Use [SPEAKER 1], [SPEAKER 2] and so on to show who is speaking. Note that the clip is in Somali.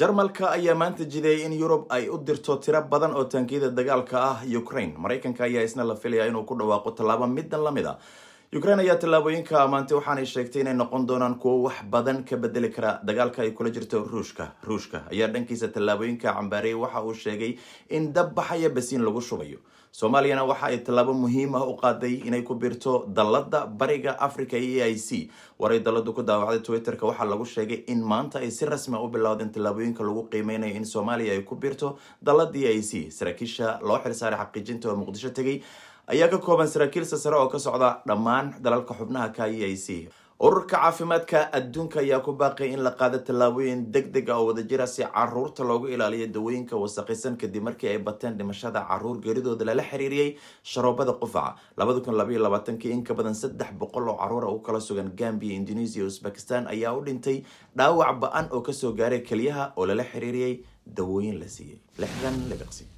[SPEAKER 1] jarmalka ayaa maanta jideeyay in yurub ay u dirto tiro badan oo taankiyada dagaalka ah ukraine maraykanka ayaa isna la filaya inuu ku dhawaaqo tallaabo middan la mid a ah ukraine ayaa tallaabooyinka ammaantay waxaanay sheegtay inay noqon doonaan kuwo wax badan ka bedeli kara dagaalka ay kula jirto ruushka ruushka ayaa dhankiisa tallaabooyinka cambaariyay waxa uu sheegay in dab dabbaxaya basiin lagu shubayo soomaaliyana waxa ay tallaabo muhiim ah u qaaday inay ku biirto dalladda bariga africa e i c waray dalladdu ku daawacday twitter waxaa lagu sheegay in maanta ay si rasmi ah u bilowdeen tallaabooyinka lagu qiimeynayo in soomaaliya ay ku biirto dalladda e i c saraakiisha loo xilsaaray xaqiijinta oo muqdisho tegay ayaa ka kooban saraakiil sasare oo ka socda dhammaan dalalka xubnaha k e i c ururka caafimaadka adduunka ayaa ku baaqay in la qaado tallaabooyin deg deg a ah oo wadajira si caruurta loogu ilaaliyo dawooyinka wasaqisan kadib markii ay bateen dhimashada caruur geeridooda lala xiriiriyey sharoobada qufaca kun laadakunlabayoaaankii in ka badan saddex boqol oo caruura ah u kala sugan gambiya indonesiya usbakistan ayaa u dhintay dhaawac ba-an oo kasoo gaaray keliyaha oo lala xiriiriyey dawooyin la siiyey